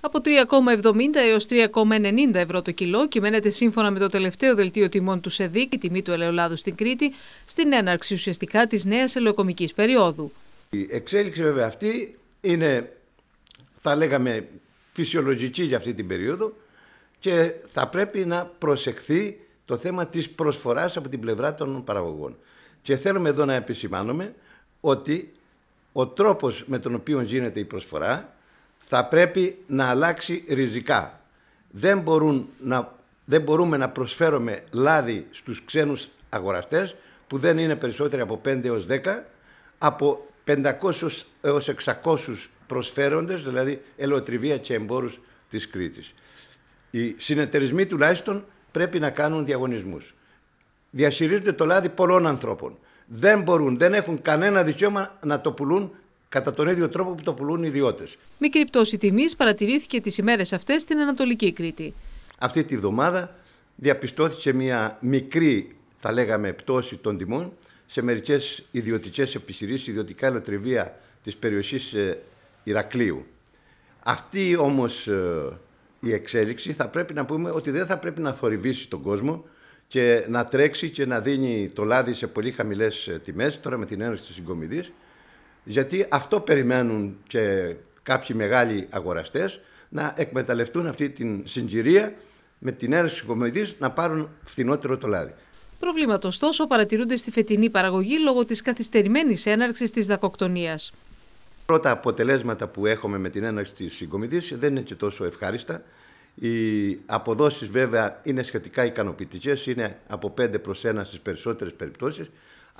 από 3,70 έως 3,90 ευρώ το κιλό κυμαίνεται σύμφωνα με το τελευταίο δελτίο τιμών του ΣΕΔΙΚ η τιμή του ελαιολάδου στην Κρήτη στην έναρξη ουσιαστικά της νέας ελαιοκομικής περίοδου. Η εξέλιξη βέβαια αυτή είναι θα λέγαμε φυσιολογική για αυτή την περίοδο και θα πρέπει να προσεχθεί το θέμα της προσφοράς από την πλευρά των παραγωγών. Και θέλουμε εδώ να επισημάνουμε ότι ο τρόπος με τον οποίο γίνεται η προσφορά θα πρέπει να αλλάξει ριζικά. Δεν, μπορούν να, δεν μπορούμε να προσφέρουμε λάδι στους ξένους αγοραστές που δεν είναι περισσότεροι από 5 έως 10, από 500 έως 600 προσφέροντες, δηλαδή ελαιοτριβία και εμπόρους της Κρήτης. Οι συνεταιρισμοί τουλάχιστον πρέπει να κάνουν διαγωνισμούς. Διασυρίζονται το λάδι πολλών ανθρώπων. Δεν μπορούν, δεν έχουν κανένα δικαίωμα να το πουλούν κατά τον ίδιο τρόπο που το πουλούν οι ιδιώτες. Μικρή πτώση τιμής παρατηρήθηκε τις ημέρες αυτές στην Ανατολική Κρήτη. Αυτή τη βδομάδα διαπιστώθηκε μια μικρή, θα λέγαμε, πτώση των τιμών σε μερικές ιδιωτικές επιχειρήσεις, ιδιωτικά ελωτριβεία της περιοχής ε, Ηρακλείου. Αυτή όμως ε, η εξέλιξη θα πρέπει να πούμε ότι δεν θα πρέπει να θορυβήσει τον κόσμο και να τρέξει και να δίνει το λάδι σε πολύ χαμηλές ε, τιμές, τώρα με την ένωση της συγκομιδής, γιατί αυτό περιμένουν και κάποιοι μεγάλοι αγοραστές να εκμεταλλευτούν αυτή την συγκυρία με την τη κομμωδής να πάρουν φθηνότερο το λάδι. Προβλήματα ωστόσο παρατηρούνται στη φετινή παραγωγή λόγω της καθυστερημένης έναρξης της δακοκτονίας. Πρώτα αποτελέσματα που έχουμε με την έναρξη της συγκομιδής δεν είναι και τόσο ευχάριστα. Οι αποδόσεις βέβαια είναι σχετικά ικανοποιητικές, είναι από 5 προ 1 στις περισσότερες περιπτώσεις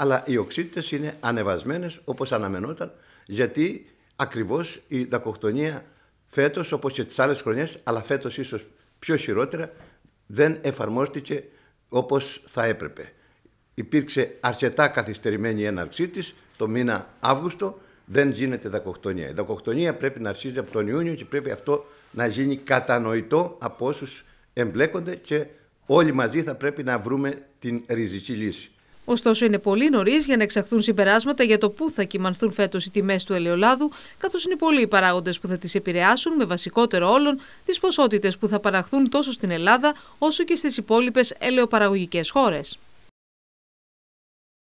αλλά οι οξύτητες είναι ανεβασμένες, όπως αναμενόταν, γιατί ακριβώς η δακοκτονία φέτος όπως και τις άλλες χρονιές, αλλά φέτος ίσως πιο χειρότερα, δεν εφαρμόστηκε όπως θα έπρεπε. Υπήρξε αρκετά καθυστερημένη η έναρξή της το μήνα Αύγουστο, δεν γίνεται δακοκτονία. Η δακοκτονία πρέπει να αρχίζει από τον Ιούνιο και πρέπει αυτό να γίνει κατανοητό από όσους εμπλέκονται και όλοι μαζί θα πρέπει να βρούμε την ριζική λύση. Ωστόσο, είναι πολύ νωρίς για να εξαχθούν συμπεράσματα για το πού θα κυμανθούν φέτος οι τιμές του ελαιολάδου, καθώς είναι πολλοί οι παράγοντες που θα τις επηρεάσουν, με βασικότερο όλων τις ποσότητες που θα παραχθούν τόσο στην Ελλάδα όσο και στις υπόλοιπες ελαιοπαραγωγικές χώρες.